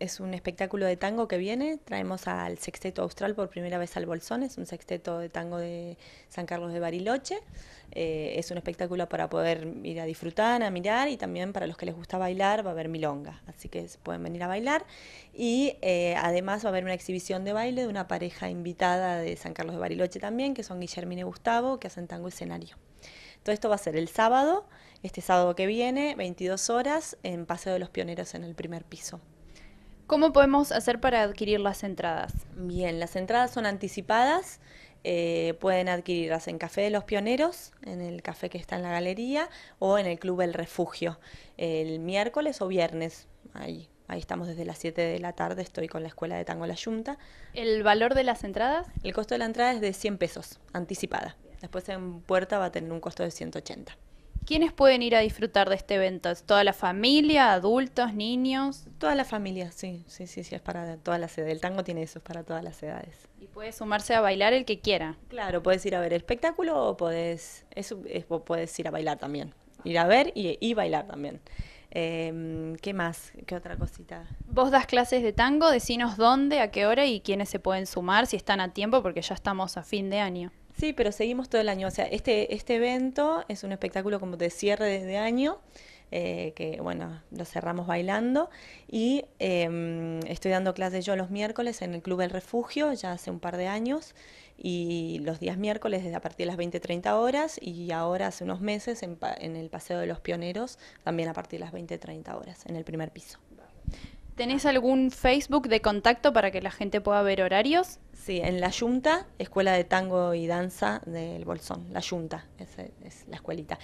Es un espectáculo de tango que viene. Traemos al Sexteto Austral por primera vez al Bolsón. Es un sexteto de tango de San Carlos de Bariloche. Eh, es un espectáculo para poder ir a disfrutar, a mirar y también para los que les gusta bailar va a haber milonga. Así que pueden venir a bailar. Y eh, además va a haber una exhibición de baile de una pareja invitada de San Carlos de Bariloche también, que son Guillermine y Gustavo, que hacen tango escenario. Todo esto va a ser el sábado, este sábado que viene, 22 horas, en Paseo de los Pioneros en el primer piso. ¿Cómo podemos hacer para adquirir las entradas? Bien, las entradas son anticipadas. Eh, pueden adquirirlas en Café de los Pioneros, en el café que está en la galería, o en el Club El Refugio, el miércoles o viernes. Ahí, ahí estamos desde las 7 de la tarde, estoy con la Escuela de Tango La Yunta. ¿El valor de las entradas? El costo de la entrada es de 100 pesos, anticipada. Después en puerta va a tener un costo de 180. ¿Quiénes pueden ir a disfrutar de este evento? toda la familia, adultos, niños? Toda la familia, sí, sí, sí, sí, es para todas las edades. El tango tiene eso, es para todas las edades. Y puede sumarse a bailar el que quiera. Claro, puedes ir a ver el espectáculo o puedes, ir a bailar también. Ir a ver y, bailar también. Em, ¿Qué más? ¿Qué otra cosita? Vos das clases de tango, decinos dónde, a qué hora y quiénes se pueden sumar, si están a tiempo, porque ya estamos a fin de año. Sí, pero seguimos todo el año. O sea, este, este evento es un espectáculo como de cierre desde año. Eh, que bueno, lo cerramos bailando y em, estoy dando clases yo los miércoles en el Club El Refugio, ya hace un par de años, y los días miércoles desde a partir de las 20-30 horas y ahora hace unos meses en, en el Paseo de los Pioneros, también a partir de las 20-30 horas, en el primer piso. ¿Tenés algún Facebook de contacto para que la gente pueda ver horarios? Sí, en La Junta, Escuela de Tango y Danza del Bolsón. La Junta, esa es la escuelita.